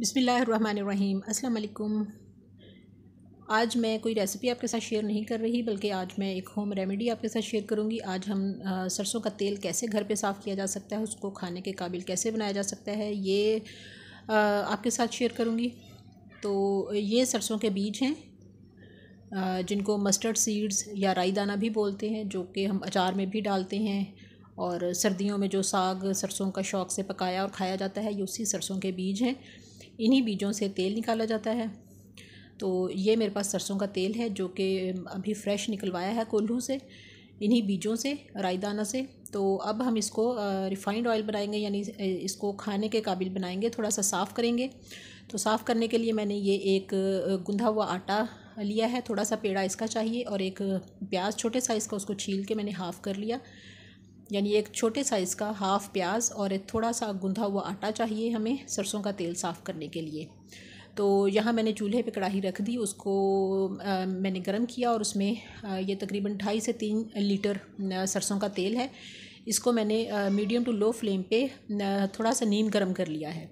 बिसमीम असलकुम आज मैं कोई रेसिपी आपके साथ शेयर नहीं कर रही बल्कि आज मैं एक होम रेमेडी आपके साथ शेयर करूंगी आज हम आ, सरसों का तेल कैसे घर पे साफ़ किया जा सकता है उसको खाने के काबिल कैसे बनाया जा सकता है ये आ, आपके साथ शेयर करूंगी तो ये सरसों के बीज हैं आ, जिनको मस्टर्ड सीड्स या राई दाना भी बोलते हैं जो कि हम अचार में भी डालते हैं और सर्दियों में जो साग सरसों का शौक से पकाया और खाया जाता है ये उसी सरसों के बीज हैं इन्हीं बीजों से तेल निकाला जाता है तो ये मेरे पास सरसों का तेल है जो कि अभी फ्रेश निकलवाया है कोल्हू से इन्हीं बीजों से रायदाना से तो अब हम इसको रिफ़ाइंड ऑयल बनाएंगे यानी इसको खाने के काबिल बनाएंगे थोड़ा सा साफ़ करेंगे तो साफ़ करने के लिए मैंने ये एक गुंधा हुआ आटा लिया है थोड़ा सा पेड़ा इसका चाहिए और एक प्याज छोटे साइज़ का उसको छील के मैंने हाफ़ कर लिया यानी एक छोटे साइज़ का हाफ़ प्याज और एक थोड़ा सा गूंधा हुआ आटा चाहिए हमें सरसों का तेल साफ़ करने के लिए तो यहाँ मैंने चूल्हे पे कढ़ाई रख दी उसको आ, मैंने गर्म किया और उसमें आ, ये तकरीबन ढाई से तीन लीटर सरसों का तेल है इसको मैंने मीडियम टू लो फ्लेम पे थोड़ा सा नीम गर्म कर लिया है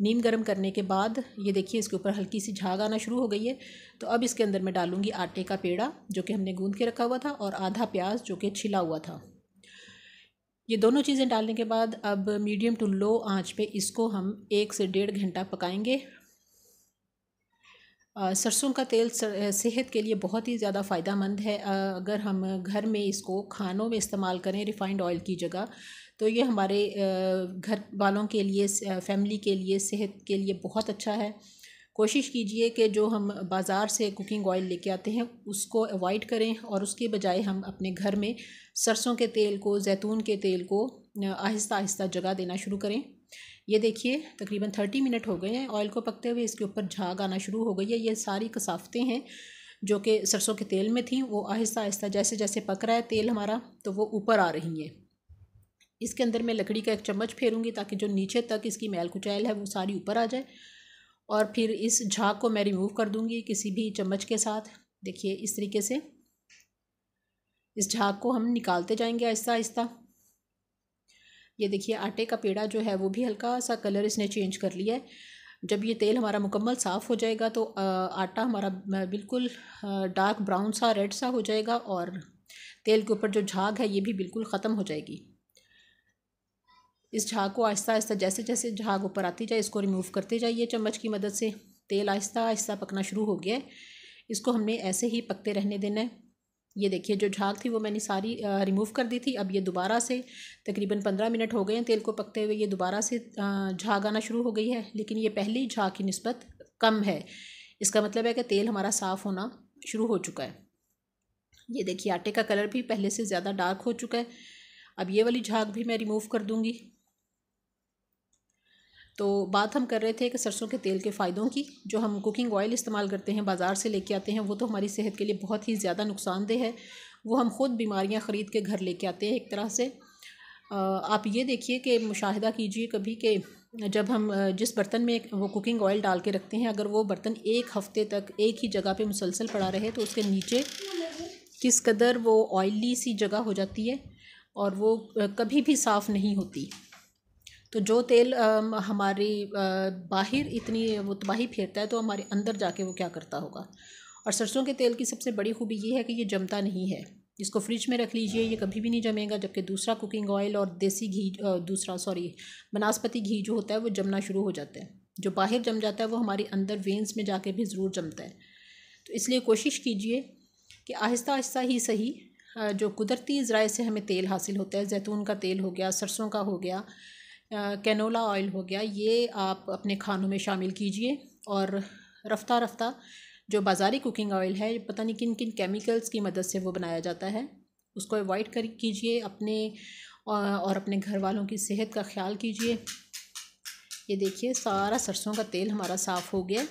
नीम गर्म करने के बाद ये देखिए इसके ऊपर हल्की सी झाग आना शुरू हो गई है तो अब इसके अंदर मैं डालूँगी आटे का पेड़ा जो कि हमने गूँध के रखा हुआ था और आधा प्याज जो कि छिला हुआ था ये दोनों चीज़ें डालने के बाद अब मीडियम टू लो आंच पे इसको हम एक से डेढ़ घंटा पकाएंगे सरसों का तेल सेहत के लिए बहुत ही ज़्यादा फ़ायदा है अगर हम घर में इसको खानों में इस्तेमाल करें रिफ़ाइंड ऑयल की जगह तो ये हमारे घर वालों के लिए फैमिली के लिए सेहत के लिए बहुत अच्छा है कोशिश कीजिए कि जो हम बाज़ार से कुकिंग ऑयल लेके आते हैं उसको अवॉइड करें और उसके बजाय हम अपने घर में सरसों के तेल को जैतून के तेल को आहिस्ता आहिस्ता जगह देना शुरू करें ये देखिए तकरीबन थर्टी मिनट हो गए हैं ऑयल को पकते हुए इसके ऊपर झाग आना शुरू हो गई है ये सारी कसाफतें हैं जो कि सरसों के तेल में थी वो आहिस्ता आहिस्ता जैसे जैसे पक रहा है तेल हमारा तो वो ऊपर आ रही हैं इसके अंदर मैं लकड़ी का एक चम्मच फेरूंगी ताकि जो नीचे तक इसकी मैल कुचैल है वो सारी ऊपर आ जाए और फिर इस झाग को मैं रिमूव कर दूंगी किसी भी चम्मच के साथ देखिए इस तरीके से इस झाग को हम निकालते जाएंगे आहिस्ता आहिस्ता ये देखिए आटे का पेड़ा जो है वो भी हल्का सा कलर इसने चेंज कर लिया है जब ये तेल हमारा मुकम्मल साफ़ हो जाएगा तो आटा हमारा बिल्कुल डार्क ब्राउन सा रेड सा हो जाएगा और तेल के ऊपर जो झाग है ये भी बिल्कुल ख़त्म हो जाएगी इस झाग को आहिस्ता आहिस्ता जैसे जैसे झाग ऊपर आती जाए इसको रिमूव करते जाइए चम्मच की मदद से तेल आहिस्ता आहिस्ता पकना शुरू हो गया है इसको हमने ऐसे ही पकते रहने देना है ये देखिए जो झाग थी वो मैंने सारी रिमूव कर दी थी अब ये दोबारा से तकरीबन पंद्रह मिनट हो गए हैं तेल को पकते हुए ये दोबारा से झाग आना शुरू हो गई है लेकिन ये पहली झाग की नस्बत कम है इसका मतलब है कि तेल हमारा साफ़ होना शुरू हो चुका है ये देखिए आटे का कलर भी पहले से ज़्यादा डार्क हो चुका है अब ये वाली झाग भी मैं रिमूव कर दूँगी तो बात हम कर रहे थे कि सरसों के तेल के फ़ायदों की जो हम कुकिंग ऑयल इस्तेमाल करते हैं बाज़ार से लेके आते हैं वो तो हमारी सेहत के लिए बहुत ही ज़्यादा नुकसानदेह है वो हम ख़ुद बीमारियां ख़रीद के घर लेके आते हैं एक तरह से आप ये देखिए कि मुशाहिदा कीजिए कभी कि जब हम जिस बर्तन में वो कुकिंग ऑयल डाल के रखते हैं अगर वो बर्तन एक हफ़्ते तक एक ही जगह पे मुसलसल पड़ा रहे तो उसके नीचे किस कदर वो ऑयली सी जगह हो जाती है और वो कभी भी साफ़ नहीं होती तो जो तेल हमारी बाहर इतनी वो तबाही फेरता है तो हमारे अंदर जाके वो क्या करता होगा और सरसों के तेल की सबसे बड़ी खूबी ये है कि ये जमता नहीं है इसको फ्रिज में रख लीजिए ये कभी भी नहीं जमेगा जबकि दूसरा कुकिंग ऑयल और देसी घी दूसरा सॉरी बनास्पति घी जो होता है वो जमना शुरू हो जाता है जो बाहर जम जाता है वो हमारे अंदर वेंस में जाके भी ज़रूर जमता है तो इसलिए कोशिश कीजिए कि आहिस्ता आहिस्ता ही सही जो कुदरती ज़राए से हमें तेल हासिल होता है जैतून का तेल हो गया सरसों का हो गया कैनोला ऑयल हो गया ये आप अपने खानों में शामिल कीजिए और रफ्ता रफ्ता जो बाज़ारी कुकिंग ऑयल है पता नहीं किन किन केमिकल्स की मदद से वो बनाया जाता है उसको अवॉइड कर कीजिए अपने और अपने घर वालों की सेहत का ख्याल कीजिए ये देखिए सारा सरसों का तेल हमारा साफ़ हो गया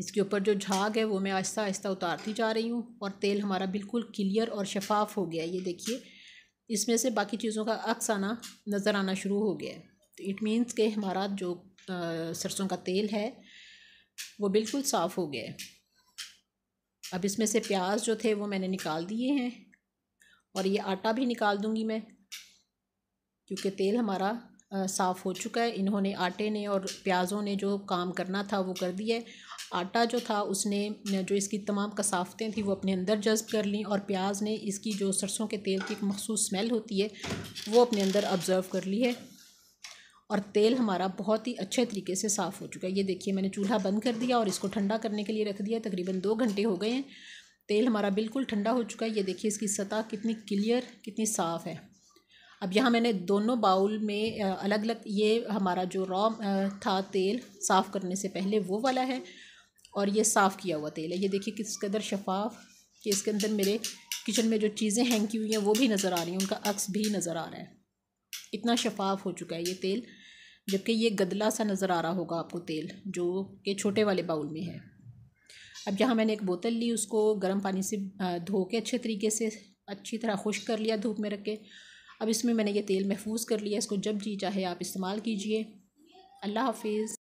इसके ऊपर जो झाग है वो मैं आहिस्ता आहिस्ता उतारती जा रही हूँ और तेल हमारा बिल्कुल क्लियर और शफाफ हो गया ये देखिए इसमें से बाकी चीज़ों का अक्स आना नज़र आना शुरू हो गया तो इट मीन्स के हमारा जो सरसों का तेल है वो बिल्कुल साफ़ हो गया है अब इसमें से प्याज जो थे वो मैंने निकाल दिए हैं और ये आटा भी निकाल दूँगी मैं क्योंकि तेल हमारा साफ़ हो चुका है इन्होंने आटे ने और प्याज़ों ने जो काम करना था वो कर दिया है आटा जो था उसने जो इसकी तमाम कसाफतें थी वो अपने अंदर जज्ब कर ली और प्याज ने इसकी जो सरसों के तेल की एक मखसूस स्मेल होती है वो अपने अंदर ऑब्ज़र्व कर ली है और तेल हमारा बहुत ही अच्छे तरीके से साफ़ हो चुका है ये देखिए मैंने चूल्हा बंद कर दिया और इसको ठंडा करने के लिए रख दिया तकरीबन दो घंटे हो गए हैं तेल हमारा बिल्कुल ठंडा हो चुका है ये देखिए इसकी सतह कितनी क्लियर कितनी साफ़ है अब यहाँ मैंने दोनों बाउल में अलग अलग ये हमारा जो रॉ था तेल साफ़ करने से पहले वो वाला है और ये साफ़ किया हुआ तेल है ये देखिए किस कदर शफाफ कि इसके अंदर मेरे किचन में जो चीज़ें हैंग की हुई हैं वो भी नज़र आ रही हैं उनका अक्स भी नज़र आ रहा है इतना शफाफ हो चुका है ये तेल जबकि ये गदला सा नज़र आ रहा होगा आपको तेल जो कि छोटे वाले बाउल में है अब यहाँ मैंने एक बोतल ली उसको गर्म पानी से धो के अच्छे तरीके से अच्छी तरह खुश्क कर लिया धूप में रख के अब इसमें मैंने ये तेल महफूज कर लिया इसको जब जी चाहे आप इस्तेमाल कीजिए अल्लाह हाफिज़